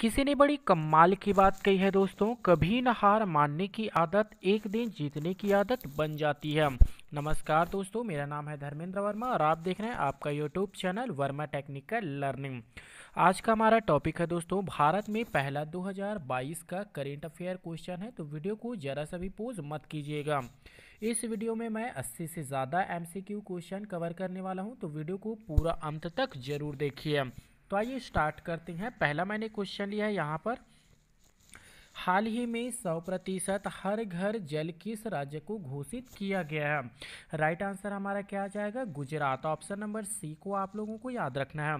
किसी ने बड़ी कमाल की बात कही है दोस्तों कभी न हार मानने की आदत एक दिन जीतने की आदत बन जाती है नमस्कार दोस्तों मेरा नाम है धर्मेंद्र वर्मा और आप देख रहे हैं आपका YouTube channel Verma technical learning आज का हमारा टॉपिक है दोस्तों भारत में पहला 2022 का करेंट अफेयर क्वेश्चन है तो वीडियो को ज़रा सा भी पोज मत कीजिएगा इस वीडियो में मैं अस्सी से ज़्यादा एम क्वेश्चन कवर करने वाला हूँ तो वीडियो को पूरा अंत तक जरूर देखिए तो आइए स्टार्ट करते हैं पहला मैंने क्वेश्चन लिया है यहाँ पर हाल ही में सौ प्रतिशत हर घर जल किस राज्य को घोषित किया गया है राइट आंसर हमारा क्या आ जाएगा गुजरात ऑप्शन नंबर सी को आप लोगों को याद रखना है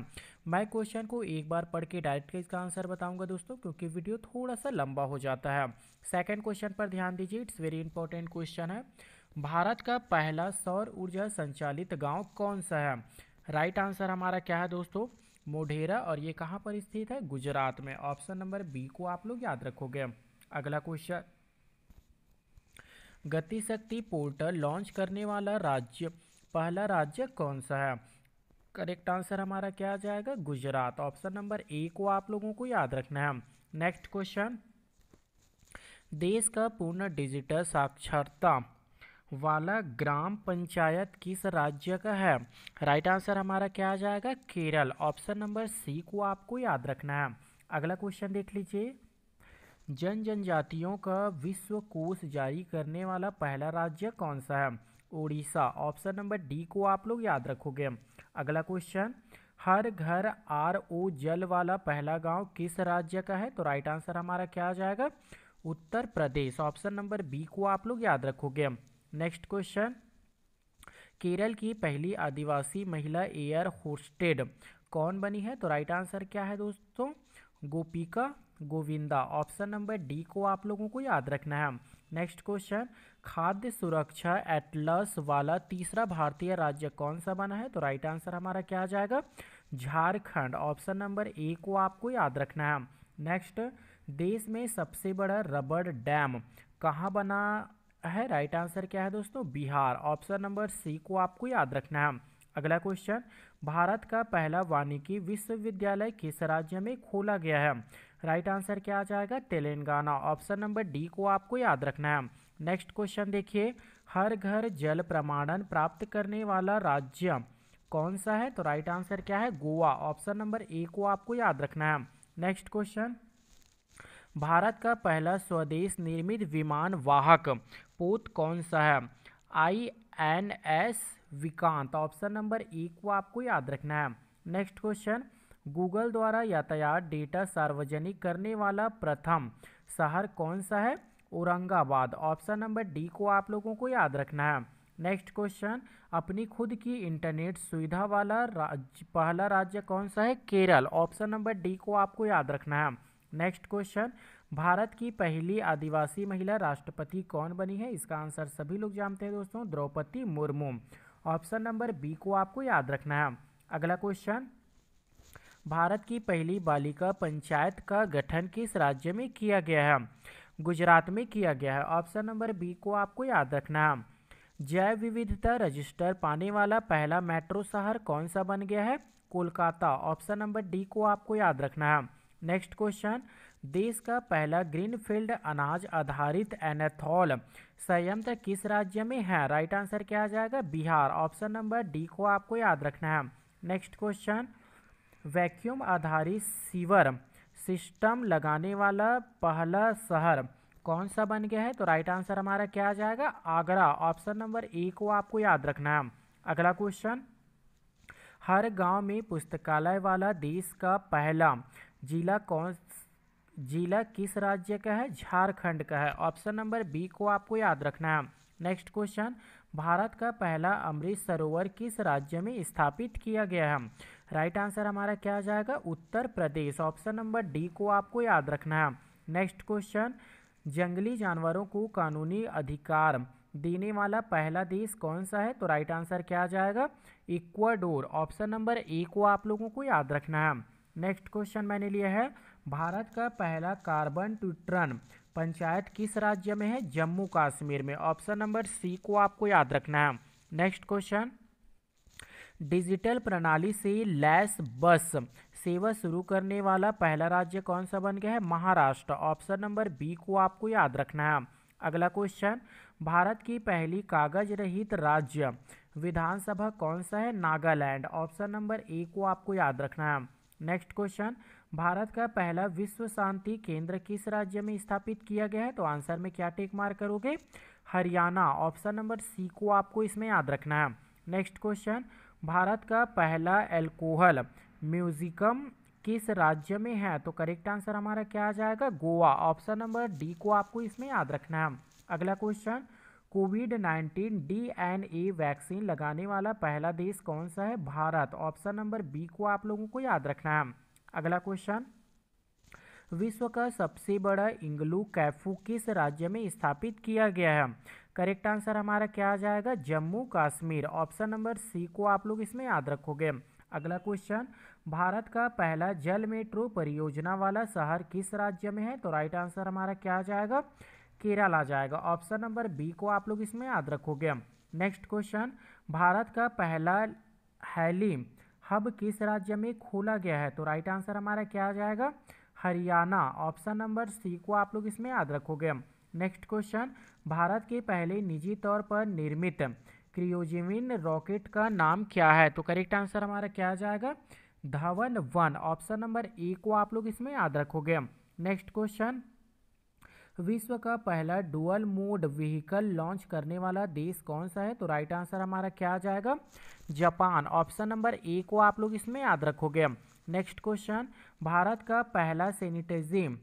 मैं क्वेश्चन को एक बार पढ़ के डायरेक्ट इसका आंसर बताऊंगा दोस्तों क्योंकि वीडियो थोड़ा सा लंबा हो जाता है सेकंड क्वेश्चन पर ध्यान दीजिए इट्स वेरी इंपॉर्टेंट क्वेश्चन है भारत का पहला सौर ऊर्जा संचालित गाँव कौन सा है राइट आंसर हमारा क्या है दोस्तों मोढेरा और ये कहाँ पर स्थित है गुजरात में ऑप्शन नंबर बी को आप लोग याद रखोगे अगला क्वेश्चन गतिशक्ति पोर्टल लॉन्च करने वाला राज्य पहला राज्य कौन सा है करेक्ट आंसर हमारा क्या आ जाएगा गुजरात ऑप्शन नंबर ए को आप लोगों को याद रखना है नेक्स्ट क्वेश्चन देश का पूर्ण डिजिटल साक्षरता वाला ग्राम पंचायत किस राज्य का है राइट आंसर हमारा क्या आ जाएगा केरल ऑप्शन नंबर सी को आपको याद रखना है अगला क्वेश्चन देख लीजिए जन जनजातियों का विश्व कोष जारी करने वाला पहला राज्य कौन सा है ओडिशा ऑप्शन नंबर डी को आप लोग याद रखोगे अगला क्वेश्चन हर घर आर ओ जल वाला पहला गांव किस राज्य का है तो राइट आंसर हमारा क्या आ जाएगा Uttar Pradesh option number B को आप लोग याद रखोगे नेक्स्ट क्वेश्चन केरल की पहली आदिवासी महिला एयर होस्टेड कौन बनी है तो राइट आंसर क्या है दोस्तों गोपिका गोविंदा ऑप्शन नंबर डी को आप लोगों को याद रखना है नेक्स्ट क्वेश्चन खाद्य सुरक्षा एटलस वाला तीसरा भारतीय राज्य कौन सा बना है तो राइट आंसर हमारा क्या आ जाएगा झारखंड ऑप्शन नंबर ए को आपको याद रखना है नेक्स्ट देश में सबसे बड़ा रबड़ डैम कहाँ बना है राइट आंसर क्या है दोस्तों बिहार ऑप्शन नंबर सी को आपको याद रखना है अगला क्वेश्चन भारत का पहला वानिकी विश्वविद्यालय किस राज्य में खोला गया है राइट आंसर क्या आ जाएगा तेलंगाना ऑप्शन नंबर डी को आपको याद रखना है नेक्स्ट क्वेश्चन देखिए हर घर जल प्रमाणन प्राप्त करने वाला राज्य कौन सा है तो राइट आंसर क्या है गोवा ऑप्शन नंबर ए को आपको याद रखना है नेक्स्ट क्वेश्चन भारत का पहला स्वदेश निर्मित विमान वाहक पोत कौन सा है I N S Vikrant option number A को आपको याद रखना है नेक्स्ट क्वेश्चन गूगल द्वारा यातायात डेटा सार्वजनिक करने वाला प्रथम शहर कौन सा है औरंगाबाद ऑप्शन नंबर डी को आप लोगों को याद रखना है नेक्स्ट क्वेश्चन अपनी खुद की इंटरनेट सुविधा वाला राज्य पहला राज्य कौन सा है केरल ऑप्शन नंबर डी को आपको याद रखना है नेक्स्ट क्वेश्चन भारत की पहली आदिवासी महिला राष्ट्रपति कौन बनी है इसका आंसर सभी लोग जानते हैं दोस्तों Draupadi Murmu option number B को आपको याद रखना है अगला क्वेश्चन भारत की पहली बालिका पंचायत का गठन किस राज्य में किया गया है गुजरात में किया गया है ऑप्शन नंबर बी को आपको याद रखना है जैव विविधता रजिस्टर पाने वाला पहला मेट्रो शहर कौन सा बन गया है कोलकाता ऑप्शन नंबर डी को आपको याद रखना है नेक्स्ट क्वेश्चन देश का पहला ग्रीनफील्ड अनाज आधारित एनेथॉल संयंत्र किस राज्य में है राइट आंसर क्या आ जाएगा बिहार ऑप्शन नंबर डी को आपको याद रखना है नेक्स्ट क्वेश्चन वैक्यूम आधारित सीवर सिस्टम लगाने वाला पहला शहर कौन सा बन गया है तो राइट आंसर हमारा क्या आ जाएगा आगरा ऑप्शन नंबर ए को आपको याद रखना है अगला क्वेश्चन हर गांव में पुस्तकालय वाला देश का पहला जिला कौन जिला किस राज्य का है झारखंड का है ऑप्शन नंबर बी को आपको याद रखना है नेक्स्ट क्वेश्चन भारत का पहला अमृत सरोवर किस राज्य में स्थापित किया गया है राइट आंसर हमारा क्या आ जाएगा Uttar Pradesh option number D को आपको याद रखना है नेक्स्ट क्वेश्चन जंगली जानवरों को कानूनी अधिकार देने वाला पहला देश कौन सा है तो राइट आंसर क्या आ जाएगा इक्वाडोर ऑप्शन नंबर ए को आप लोगों को याद रखना है नेक्स्ट क्वेश्चन मैंने लिया है भारत का पहला कार्बन ट्यूट्रन पंचायत किस राज्य में है जम्मू कश्मीर में ऑप्शन नंबर सी को आपको याद रखना है नेक्स्ट क्वेश्चन डिजिटल प्रणाली से लैस बस सेवा शुरू करने वाला पहला राज्य कौन सा बन गया है महाराष्ट्र ऑप्शन नंबर बी को आपको याद रखना है अगला क्वेश्चन भारत की पहली कागज रहित राज्य विधानसभा कौन सा है नागालैंड ऑप्शन नंबर ए को आपको याद रखना है नेक्स्ट क्वेश्चन भारत का पहला विश्व शांति केंद्र किस राज्य में स्थापित किया गया है तो आंसर में क्या टेक मार करोगे हरियाणा ऑप्शन नंबर सी को आपको इसमें याद रखना है नेक्स्ट क्वेश्चन भारत का पहला एल्कोहल म्यूजिकम किस राज्य में है तो करेक्ट आंसर हमारा क्या आ जाएगा गोवा ऑप्शन नंबर डी को आपको इसमें याद रखना है अगला question Covid 19 D N A vaccine लगाने वाला पहला देश कौन सा है भारत ऑप्शन नंबर बी को आप लोगों को याद रखना है अगला क्वेश्चन विश्व का सबसे बड़ा इंगलू कैफू किस राज्य में स्थापित किया गया है करेक्ट आंसर हमारा क्या आ जाएगा Jammu Kashmir option number C को आप लोग इसमें याद रखोगे अगला क्वेश्चन भारत का पहला जल मेट्रो परियोजना वाला शहर किस राज्य में है तो राइट आंसर हमारा क्या आ जाएगा केरल आ जाएगा ऑप्शन नंबर बी को आप लोग इसमें याद रखोगे नेक्स्ट क्वेश्चन भारत का पहला हैली हब किस राज्य में खोला गया है तो राइट आंसर हमारा क्या आ जाएगा हरियाणा ऑप्शन नंबर सी को आप लोग इसमें याद रखोगे नेक्स्ट क्वेश्चन भारत के पहले निजी तौर पर निर्मित क्रियोजिविन रॉकेट का नाम क्या है तो करेक्ट आंसर हमारा क्या आ जाएगा Dhawan one option number A को आप लोग इसमें याद रखोगे नेक्स्ट क्वेश्चन विश्व का पहला डुअल मोड व्हीकल लॉन्च करने वाला देश कौन सा है तो राइट आंसर हमारा क्या आ जाएगा जापान ऑप्शन नंबर ए को आप लोग इसमें याद रखोगे नेक्स्ट क्वेश्चन भारत का पहला सैनिटाइजिम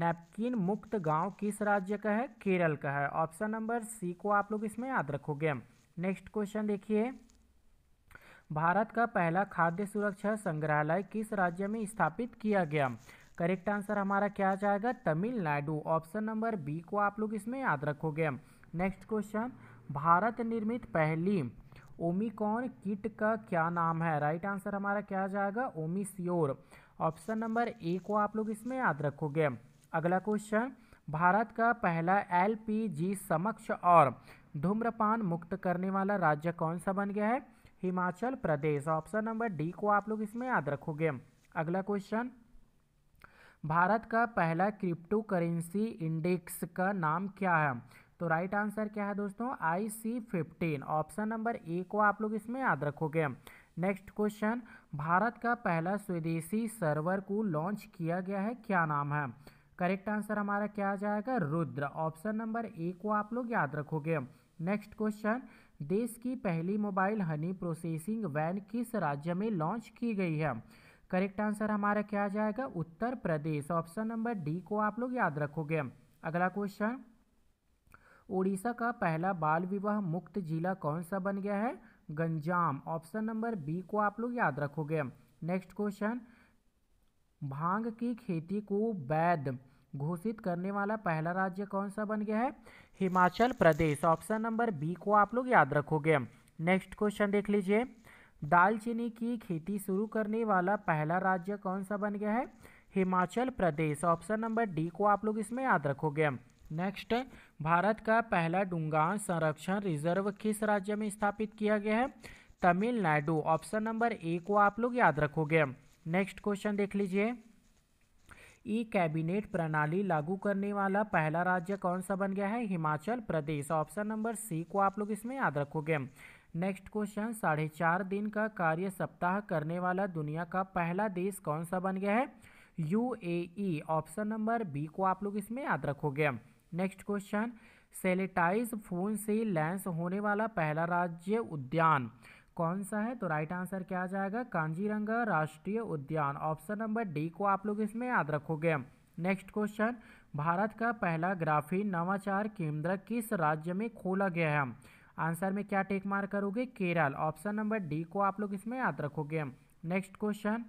नैपकिन मुक्त गांव किस राज्य का है केरल का है ऑप्शन नंबर सी को आप लोग इसमें याद रखोगे नेक्स्ट क्वेश्चन देखिए भारत का पहला खाद्य सुरक्षा संग्रहालय किस राज्य में स्थापित किया गया करेक्ट आंसर हमारा क्या आ जाएगा तमिलनाडु ऑप्शन नंबर बी को आप लोग इसमें याद रखोगे नेक्स्ट क्वेश्चन भारत निर्मित पहली ओमिकॉन किट का क्या नाम है राइट right आंसर हमारा क्या आ जाएगा ओमिस्योर ऑप्शन नंबर ए को आप लोग इसमें याद रखोगे अगला क्वेश्चन भारत का पहला एलपीजी समक्ष और धूम्रपान मुक्त करने वाला राज्य कौन सा बन गया है Himachal Pradesh option number D को आप लोग इसमें याद रखोगे अगला क्वेश्चन भारत का पहला क्रिप्टो करेंसी इंडेक्स का नाम क्या है तो राइट आंसर क्या है दोस्तों I C fifteen option number A को आप लोग इसमें याद रखोगे नेक्स्ट क्वेश्चन भारत का पहला स्वदेशी सर्वर को लॉन्च किया गया है क्या नाम है करेक्ट आंसर हमारा क्या आ जाएगा रुद्र ऑप्शन नंबर ए को आप लोग याद रखोगे नेक्स्ट क्वेश्चन देश की पहली मोबाइल हनी प्रोसेसिंग वैन किस राज्य में लॉन्च की गई है करेक्ट आंसर हमारा क्या आ जाएगा Uttar Pradesh option number D को आप लोग याद रखोगे अगला क्वेश्चन उड़ीसा का पहला बाल विवाह मुक्त जिला कौन सा बन गया है गंजाम ऑप्शन नंबर बी को आप लोग याद रखोगे नेक्स्ट क्वेश्चन भांग की खेती को वैध घोषित करने वाला पहला राज्य कौन सा बन गया है Himachal Pradesh option number B को आप लोग याद रखोगे नेक्स्ट क्वेश्चन देख लीजिए दालचीनी की खेती शुरू करने वाला पहला राज्य कौन सा बन गया है Himachal Pradesh option number D को आप लोग इसमें याद रखोगे नेक्स्ट भारत का पहला डूंगा संरक्षण रिजर्व किस राज्य में स्थापित किया गया है तमिलनाडु ऑप्शन नंबर ए को आप लोग याद रखोगे नेक्स्ट क्वेश्चन देख लीजिए ई कैबिनेट प्रणाली लागू करने वाला पहला राज्य कौन सा बन गया है Himachal Pradesh option number C को आप लोग इसमें याद रखोगे नेक्स्ट क्वेश्चन साढ़े चार दिन का कार्य सप्ताह करने वाला दुनिया का पहला देश कौन सा बन गया है यूएई ऑप्शन नंबर बी को आप लोग इसमें याद रखोगे नेक्स्ट क्वेश्चन सेलेटाइज फोन से लैंस होने वाला पहला राज्य उद्यान कौन सा है तो राइट आंसर क्या आ जाएगा कांजीरंगा राष्ट्रीय उद्यान ऑप्शन नंबर डी को आप लोग इसमें याद रखोगे नेक्स्ट क्वेश्चन भारत का पहला ग्राफीन नवाचार केंद्र किस राज्य में खोला गया है आंसर में क्या टेक मार करोगे केरल ऑप्शन नंबर डी को आप लोग इसमें याद रखोगे नेक्स्ट क्वेश्चन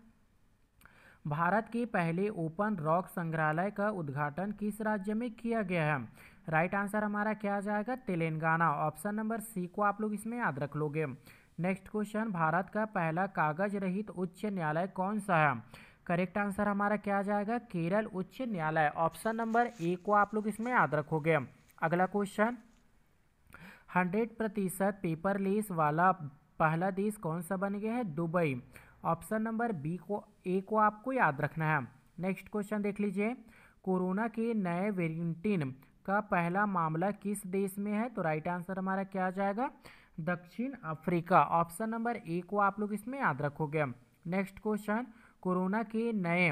भारत के पहले ओपन रॉक संग्रहालय का उद्घाटन किस राज्य में किया गया है राइट आंसर हमारा क्या आ जाएगा तेलंगाना ऑप्शन नंबर सी को आप लोग इसमें याद रख लोगे नेक्स्ट क्वेश्चन भारत का पहला कागज रहित उच्च न्यायालय कौन सा है करेक्ट आंसर हमारा क्या आ जाएगा केरल उच्च न्यायालय ऑप्शन नंबर ए को आप लोग इसमें याद रखोगे अगला क्वेश्चन हंड्रेड प्रतिशत पेपरलेस वाला पहला देश कौन सा बन गया है दुबई ऑप्शन नंबर बी को ए को आपको याद रखना है नेक्स्ट क्वेश्चन देख लीजिए कोरोना के नए वेरियंटिन का पहला मामला किस देश में है तो राइट आंसर हमारा क्या आ जाएगा दक्षिण अफ्रीका ऑप्शन नंबर ए को आप लोग इसमें याद रखोगे नेक्स्ट क्वेश्चन कोरोना के नए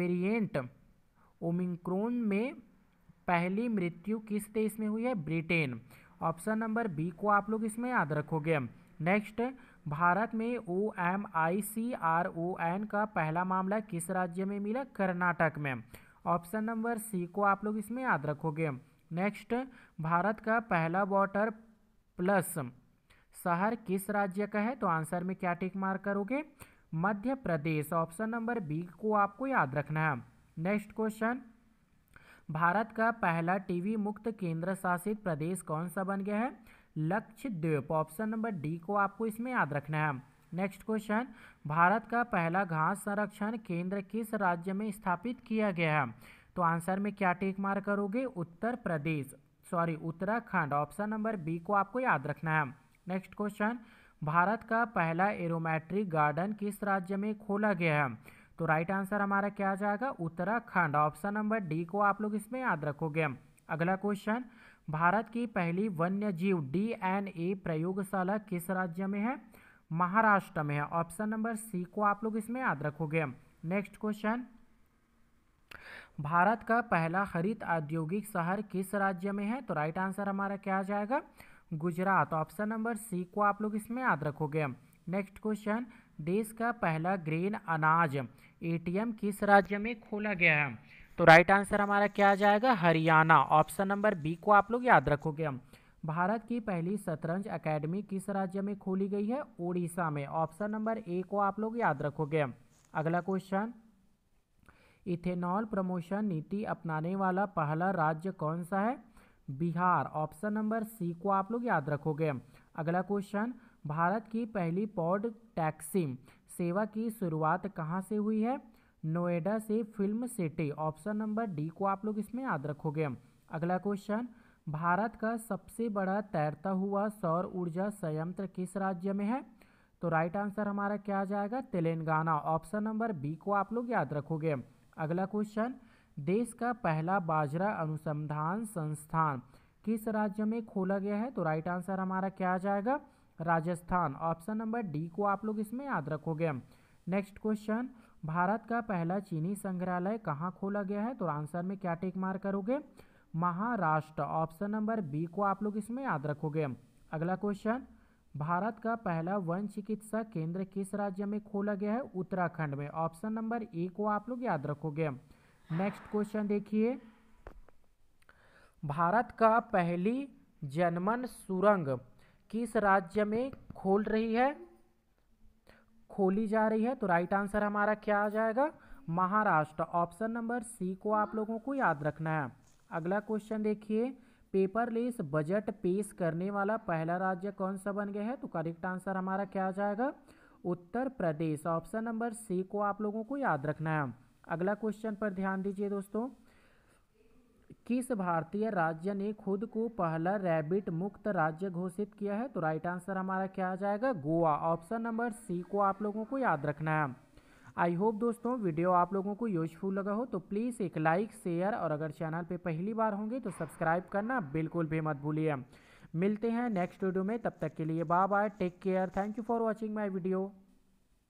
वेरिएंट ओमिक्रोन में पहली मृत्यु किस देश में हुई है ब्रिटेन ऑप्शन नंबर बी को आप लोग इसमें याद रखोगे नेक्स्ट भारत में O M I C R O N का पहला मामला किस राज्य में मिला कर्नाटक में ऑप्शन नंबर सी को आप लोग इसमें याद रखोगे नेक्स्ट भारत का पहला वाटर प्लस शहर किस राज्य का है तो आंसर में क्या टिक मार्क करोगे Madhya Pradesh option number B को आपको याद रखना है नेक्स्ट क्वेश्चन भारत का पहला टीवी मुक्त केंद्र शासित प्रदेश कौन सा बन गया है लक्षद्वीप ऑप्शन नंबर डी को आपको इसमें याद रखना है नेक्स्ट क्वेश्चन भारत का पहला घास संरक्षण केंद्र किस राज्य में स्थापित किया गया है तो आंसर में क्या टेक मार करोगे Uttar Pradesh sorry Uttarakhand option number B को आपको याद रखना है नेक्स्ट क्वेश्चन भारत का पहला एरोमेट्रिक गार्डन किस राज्य में खोला गया है तो राइट आंसर हमारा क्या आ जाएगा उत्तराखंड ऑप्शन नंबर डी को आप लोग इसमें याद रखोगे अगला क्वेश्चन भारत की पहली वन्य जीव डी एन ए प्रयोगशाला किस राज्य में है महाराष्ट्र में है ऑप्शन नंबर सी को आप लोग इसमें याद रखोगे नेक्स्ट क्वेश्चन भारत का पहला हरित औद्योगिक शहर किस राज्य में है तो राइट आंसर हमारा क्या आ जाएगा गुजरात ऑप्शन नंबर सी को आप लोग इसमें याद रखोगे नेक्स्ट क्वेश्चन देश का पहला ग्रेन अनाज एटीएम किस राज्य में खोला गया है तो राइट आंसर हमारा क्या आ जाएगा हरियाणा ऑप्शन नंबर बी को आप लोग याद रखोगे भारत की पहली शतरंज अकेडमी किस राज्य में खोली गई है ओडिशा में ऑप्शन नंबर ए को आप लोग याद रखोगे अगला क्वेश्चन इथेनॉल प्रमोशन नीति अपनाने वाला पहला राज्य कौन सा है बिहार ऑप्शन नंबर सी को आप लोग याद रखोगे अगला क्वेश्चन भारत की पहली पॉड टैक्सी सेवा की शुरुआत कहाँ से हुई है नोएडा से film city option number D को आप लोग इसमें याद रखोगे अगला क्वेश्चन भारत का सबसे बड़ा तैरता हुआ सौर ऊर्जा संयंत्र किस राज्य में है तो राइट आंसर हमारा क्या आ जाएगा तेलंगाना ऑप्शन नंबर बी को आप लोग याद रखोगे अगला क्वेश्चन देश का पहला बाजरा अनुसंधान संस्थान किस राज्य में खोला गया है तो राइट आंसर हमारा क्या आ जाएगा राजस्थान ऑप्शन नंबर डी को आप लोग इसमें याद रखोगे नेक्स्ट क्वेश्चन भारत का पहला चीनी संग्रहालय कहाँ खोला गया है तो आंसर में क्या टेक मार करोगे महाराष्ट्र ऑप्शन नंबर बी को आप लोग इसमें याद रखोगे अगला क्वेश्चन भारत का पहला वन चिकित्सा केंद्र किस राज्य में खोला गया है उत्तराखंड में ऑप्शन नंबर ए को आप लोग याद रखोगे नेक्स्ट क्वेश्चन देखिए भारत का पहली जनमन सुरंग किस राज्य में खोल रही है खोली जा रही है तो राइट आंसर हमारा क्या आ जाएगा महाराष्ट्र ऑप्शन नंबर सी को आप लोगों को याद रखना है अगला क्वेश्चन देखिए पेपरलेस बजट पेश करने वाला पहला राज्य कौन सा बन गया है तो करेक्ट आंसर हमारा क्या आ जाएगा Uttar Pradesh option number C को आप लोगों को याद रखना है अगला क्वेश्चन पर ध्यान दीजिए दोस्तों किस भारतीय राज्य ने खुद को पहला रैबिट मुक्त राज्य घोषित किया है तो राइट आंसर हमारा क्या आ जाएगा गोवा ऑप्शन नंबर सी को आप लोगों को याद रखना है आई होप दोस्तों वीडियो आप लोगों को यूजफुल लगा हो तो प्लीज़ एक लाइक शेयर और अगर चैनल पे पहली बार होंगे तो सब्सक्राइब करना बिल्कुल भी मत भूलिए मिलते हैं नेक्स्ट वीडियो में तब तक के लिए bye bye take care thank you for watching my video